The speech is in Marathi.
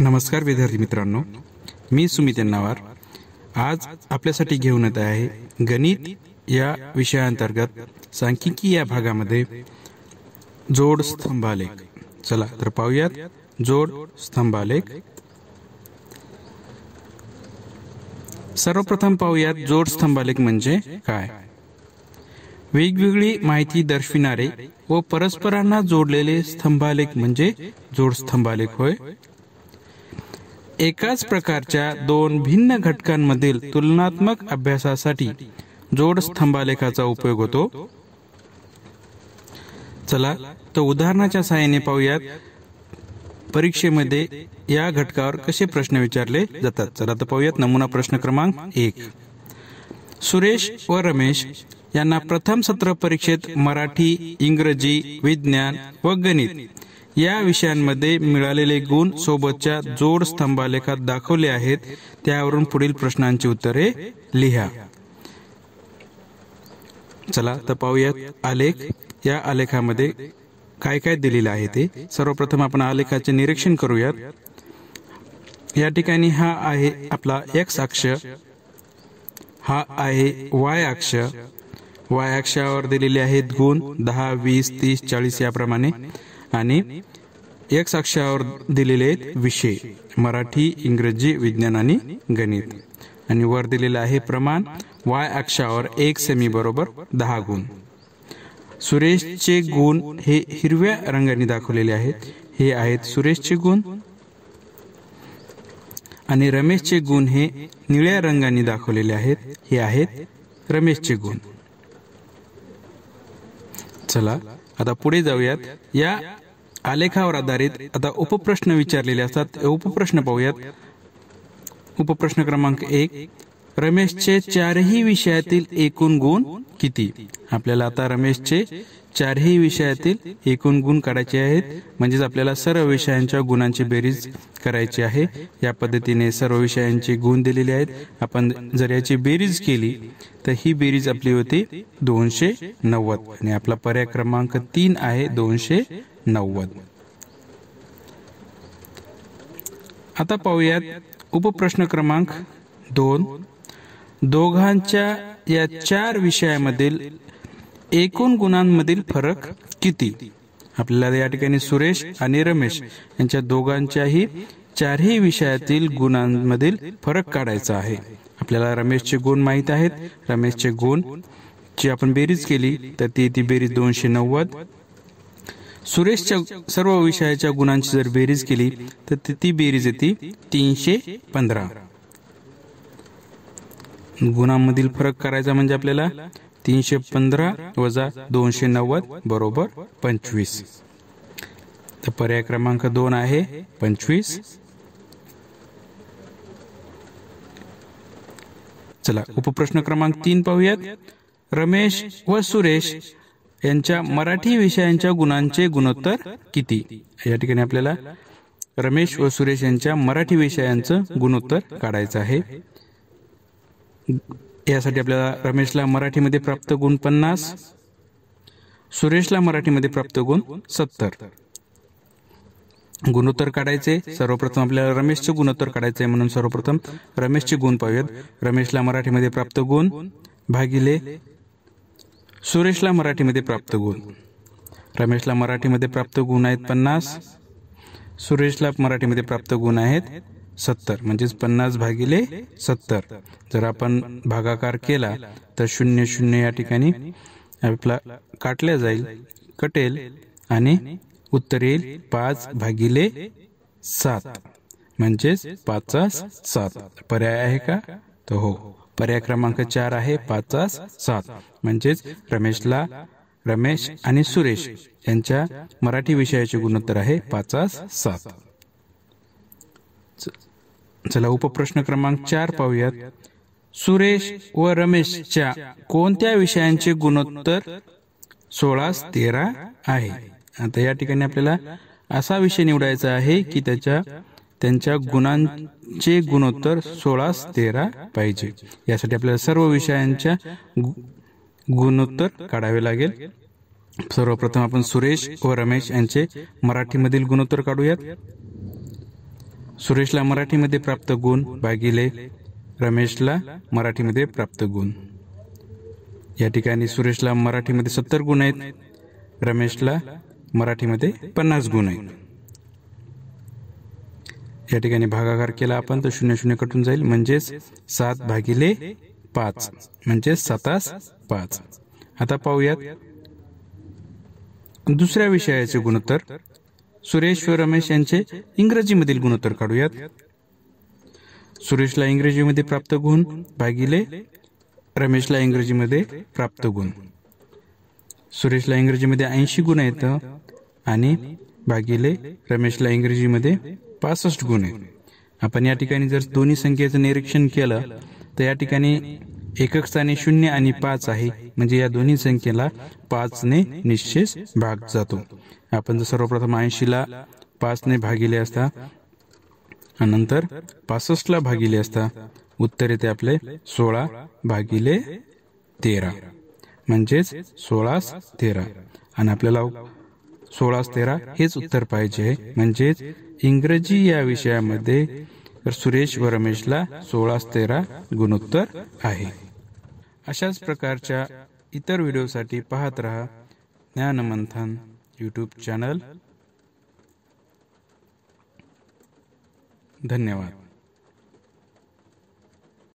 नमस्कार विद्यार्थी मित्रांनो मी सुमित नवार आज आपल्यासाठी घेऊन येत आहे गणित या विषयांतर्गत सांख्यिकी या भागामध्ये जोड स्तंभालेख चला तर पाहूयात जोड स्तंभालेख सर्वप्रथम पाहूयात जोड स्तंभालेख म्हणजे काय वेगवेगळी माहिती दर्शविणारे व परस्परांना जोडलेले स्तंभालेख म्हणजे जोड स्तंभालेख होय एकाच प्रकारच्या दोन भिन्न घटकांमधील तुलनात्मक अभ्यासासाठी जोड स्तंभालेखाचा उपयोग होतो चला तर उदाहरणाच्या सहाय्याने पाहूयात परीक्षेमध्ये या घटकावर कसे प्रश्न विचारले जातात चला तर पाहूयात नमुना प्रश्न क्रमांक एक सुरेश व रमेश यांना प्रथम सत्र परीक्षेत मराठी इंग्रजी विज्ञान व गणित या विषयांमध्ये मिळालेले गुण सोबतच्या जोड स्तंभालेखात दाखवले आहेत त्यावरून पुढील प्रश्नांची उत्तरे लिहा चला तर पाहूयात आलेख या आलेखामध्ये काय काय दिलेलं आहे ते सर्वप्रथम आपण आलेखाचे निरीक्षण करूयात या ठिकाणी हा आहे आपला एक्स अक्ष हा आहे वाय अक्ष वाय अक्षावर दिलेले आहेत गुण दहा वीस तीस चाळीस याप्रमाणे आणि एक अक्षावर दिलेले आहेत विषय मराठी इंग्रजी विज्ञान आणि गणित आणि वर दिलेलं आहे प्रमाण वाय अक्षावर एक सेमी बरोबर दहा गुण सुरेशचे गुण हे हिरव्या रंगाने दाखवलेले आहेत हे आहेत सुरेशचे गुण आणि रमेशचे गुण हे निळ्या रंगाने दाखवलेले आहेत हे आहेत रमेशचे गुण चला आता पुढे जाऊयात या आलेखावर आधारित आता उपप्रश्न विचारलेले असतात उपप्रश्न पाहूयात उपप्रश्न क्रमांक एक रमेशचे चारही विषयातील एकूण गुण किती आपल्याला आता रमेशचे चारही विषयातील एकूण गुण काढायचे आहेत म्हणजेच आपल्याला सर्व विषयांच्या गुणांची बेरीज करायची आहे या पद्धतीने सर्व विषयांचे गुण दिलेले आहेत आपण जर याची बेरीज केली तर ही बेरीज आपली होती दोनशे नव्वद आणि आपला पर्याय क्रमांक तीन आहे दोनशे नव्वद आता पाहूयात उपप्रश्न क्रमांक दोन दोघांच्या या चार विषयामधील एकूण गुणांमधील फरक किती आपल्याला या ठिकाणी सुरेश आणि रमेश यांच्या दोघांच्याही चारही विषयातील गुणांमधील फरक काढायचा आहे आपल्याला रमेशचे गुण माहीत आहेत रमेशचे गुण जी आपण बेरीज केली तर ती ती बेरीज दोनशे नव्वद सुरेशच्या सर्व विषयाच्या गुणांची जर बेरीज केली तर ती बेरीज येते तीनशे पंधरा गुणांमधील फरक करायचा म्हणजे आपल्याला तीनशे पंधरा वजा दोनशे नव्वद बरोबर पंचवीस तर पर्याय क्रमांक दोन आहे पंचवीस चला उपप्रश्न क्रमांक तीन पाहूयात रमेश व सुरेश यांच्या मराठी विषयांच्या गुणांचे गुणोत्तर किती या ठिकाणी आपल्याला रमेश व सुरेश यांच्या मराठी विषयांचं गुणोत्तर काढायचं आहे यासाठी आपल्याला रमेशला मराठीमध्ये प्राप्त गुण पन्नास सुरेशला मराठीमध्ये प्राप्त गुण सत्तर गुणोत्तर काढायचे सर्वप्रथम आपल्याला रमेशचे गुणोत्तर काढायचे म्हणून सर्वप्रथम रमेशचे गुण पाहूयात रमेशला मराठीमध्ये प्राप्त गुण भागिले सुरेशला मराठीमध्ये प्राप्त गुण रमेशला मराठीमध्ये प्राप्त गुण आहेत पन्नास सुरेशला मराठीमध्ये प्राप्त गुण आहेत सत्तर म्हणजेच पन्नास भागिले सत्तर जर आपण भागाकार केला तर शून्य शून्य या ठिकाणी आपला काटल्या जाईल कटेल आणि उत्तर येईल पाच भागिले सात म्हणजेच पाच सात पर्याय आहे का तो हो पर्याय क्रमांक चार आहे पाच तास सात म्हणजेच रमेशला रमेश आणि सुरेश यांच्या मराठी विषयाचे गुणोत्तर आहे पाच सात चला उपप्रश्न क्रमांक चार पाहूयात सुरेश व रमेशच्या कोणत्या विषयांचे गुणोत्तर सोळा तेरा आहे आता या ठिकाणी आपल्याला असा विषय निवडायचा आहे की त्याच्या त्यांच्या गुणांचे गुणोत्तर सोळा तेरा पाहिजे यासाठी आपल्याला सर्व विषयांच्या गुणोत्तर काढावे लागेल सर्वप्रथम आपण सुरेश व रमेश यांचे मराठीमधील गुणोत्तर काढूयात सुरेशला मराठीमध्ये प्राप्त गुण भागिले रमेशला मराठीमध्ये प्राप्त गुण या ठिकाणी सुरेशला मराठीमध्ये सत्तर गुण आहेत रमेशला मराठीमध्ये पन्नास गुण आहेत या ठिकाणी भागाकार केला आपण तर शून्य शून्य कटून जाईल म्हणजेच सात भागिले पाच म्हणजेच सतास पाच आता पाहूयात दुसऱ्या विषयाचे गुणोत्तर सुरेश व रमेश यांचे इंग्रजीमधील गुणोत्तर काढूयात सुरेशला इंग्रजीमध्ये प्राप्त गुण भागिले रमेशला इंग्रजीमध्ये प्राप्त गुण सुरेशला इंग्रजीमध्ये ऐंशी गुण आहेत आणि भागिले रमेशला इंग्रजीमध्ये पासष्ट गुण आहे आपण या ठिकाणी जर दोन्ही संख्येचं निरीक्षण केलं तर या ठिकाणी एकक स्थानी शून्य आणि पाच आहे म्हणजे या दोन्ही संख्येला पाचने निश्चित भाग जातो आपण जर सर्वप्रथम ऐंशीला पाचने भागिले असता नंतर पासष्टला भागिले असता उत्तर येते आपले सोळा भागिले तेरा म्हणजेच सोळा तेरा आणि आपल्याला सोळा तेरा हेच उत्तर पाहिजे म्हणजेच इंग्रजी या विषयामध्ये सुरेश व रमेशला सोळा तेरा गुणोत्तर आहे अशाच प्रकारच्या इतर व्हिडिओसाठी पाहत रहा ज्ञानमंथन यूट्यूब चॅनल धन्यवाद